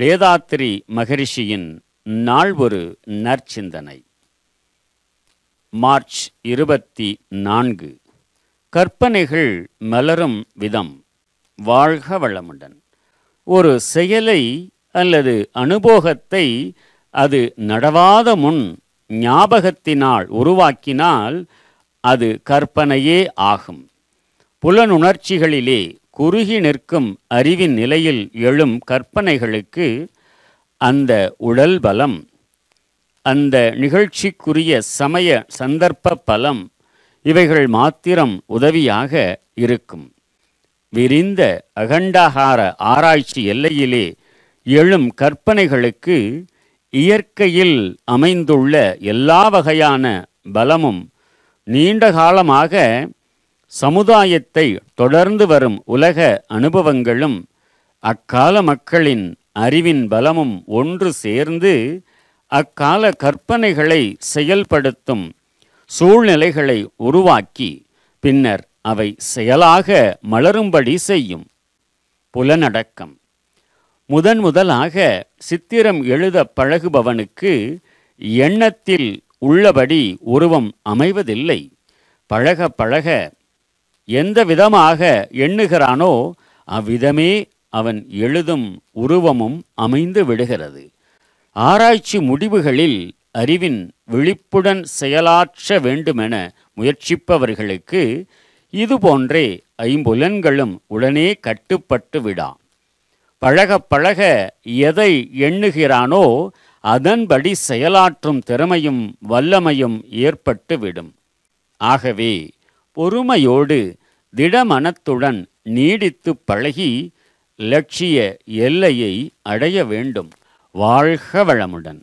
வேதாத்திரி மகரிஷியின் நாள் ஒரு நற்சிந்தனை மார்ச் இருபத்தி நான்கு கற்பனைகள் மலரும் விதம் வாழ்க வளமுடன் ஒரு செயலை அல்லது அனுபோகத்தை அது நடவாத முன் ஞாபகத்தினால் உருவாக்கினால் அது கற்பனையே ஆகும் புலனுணர்ச்சிகளிலே குறுகி நிற்கும் அறிவின் நிலையில் எழும் கற்பனைகளுக்கு அந்த உடல் பலம் அந்த நிகழ்ச்சிக்குரிய சமய சந்தர்ப்ப பலம் இவைகள் மாத்திரம் உதவியாக இருக்கும் விரிந்த அகண்டாகார ஆராய்ச்சி எல்லையிலே எழும் கற்பனைகளுக்கு இயற்கையில் அமைந்துள்ள எல்லா வகையான பலமும் நீண்ட காலமாக சமுதாயத்தை தொடர்ந்து வரும் உலக அனுபவங்களும் அக்கால மக்களின் அறிவின் பலமும் ஒன்று சேர்ந்து அக்கால கற்பனைகளை செயல்படுத்தும் சூழ்நிலைகளை உருவாக்கி பின்னர் அவை செயலாக மலரும்படி செய்யும் புலனடக்கம் முதன் முதலாக சித்திரம் எழுத பழகுபவனுக்கு எண்ணத்தில் உள்ளபடி உருவம் அமைவதில்லை பழக பழக எந்த விதமாக எண்ணுகிறானோ அவ்விதமே அவன் எழுதும் உருவமும் அமைந்து விடுகிறது ஆராய்ச்சி முடிவுகளில் அறிவின் விழிப்புடன் செயலாற்ற வேண்டுமென முயற்சிப்பவர்களுக்கு இது போன்றே ஐம்புலன்களும் உடனே கட்டுப்பட்டு விடா பழக பழக எதை எண்ணுகிறானோ அதன்படி செயலாற்றும் திறமையும் வல்லமையும் ஏற்பட்டு விடும் ஆகவே பொறுமையோடு திடமனத்துடன் நீடித்து பழகி லட்சிய எல்லையை அடைய வேண்டும் வாழ்க வளமுடன்